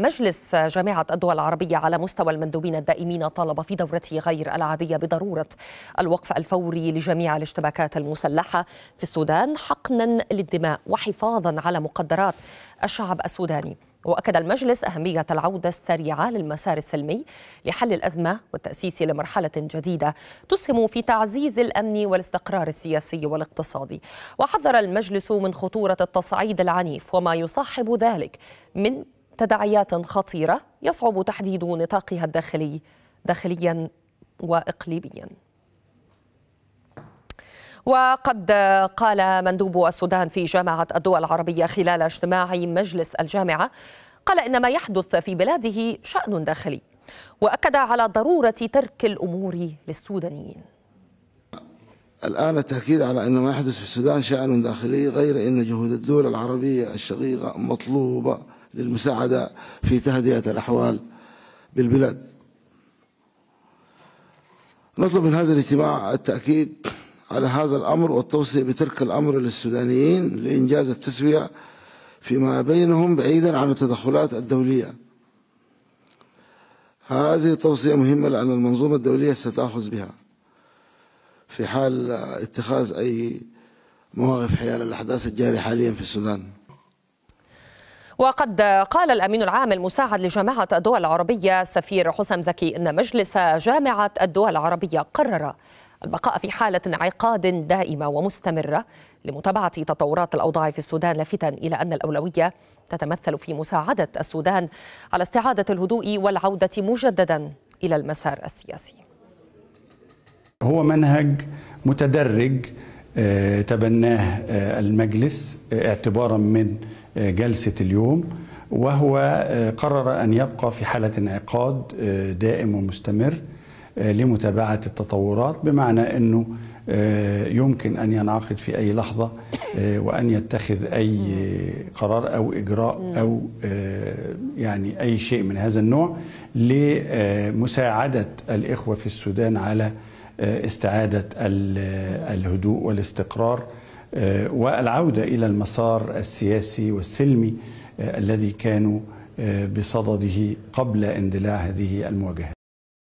مجلس جامعة الدول العربية على مستوى المندوبين الدائمين طالب في دورته غير العادية بضرورة الوقف الفوري لجميع الاشتباكات المسلحة في السودان حقنا للدماء وحفاظا على مقدرات الشعب السوداني وأكد المجلس أهمية العودة السريعة للمسار السلمي لحل الأزمة والتأسيس لمرحلة جديدة تسهم في تعزيز الأمن والاستقرار السياسي والاقتصادي وحذر المجلس من خطورة التصعيد العنيف وما يصاحب ذلك من تداعيات خطيرة يصعب تحديد نطاقها الداخلي داخليا وإقليميا وقد قال مندوب السودان في جامعة الدول العربية خلال اجتماع مجلس الجامعة قال إن ما يحدث في بلاده شأن داخلي وأكد على ضرورة ترك الأمور للسودانيين الآن التأكيد على أن ما يحدث في السودان شأن داخلي غير أن جهود الدول العربية الشقيقة مطلوبة للمساعدة في تهدئة الأحوال بالبلاد نطلب من هذا الاجتماع التأكيد على هذا الأمر والتوصية بترك الأمر للسودانيين لإنجاز التسوية فيما بينهم بعيدا عن التدخلات الدولية هذه توصية مهمة لأن المنظومة الدولية ستأخذ بها في حال اتخاذ أي مواقف حيال الأحداث الجارية حاليا في السودان وقد قال الأمين العام المساعد لجامعة الدول العربية سفير حسام زكي أن مجلس جامعة الدول العربية قرر البقاء في حالة انعقاد دائمة ومستمرة لمتابعة تطورات الأوضاع في السودان لافتا إلى أن الأولوية تتمثل في مساعدة السودان على استعادة الهدوء والعودة مجددا إلى المسار السياسي هو منهج متدرج آه، تبناه آه، المجلس آه، اعتبارا من جلسة اليوم وهو آه، قرر أن يبقى في حالة انعقاد آه، دائم ومستمر آه، لمتابعة التطورات بمعنى أنه يمكن أن ينعقد في أي لحظة وأن يتخذ أي قرار أو إجراء أو يعني أي شيء من هذا النوع لمساعدة الإخوة في السودان على استعادة الهدوء والاستقرار آه، والعودة إلى المسار السياسي والسلمي آه، الذي كانوا آه، بصدده قبل اندلاع هذه المواجهات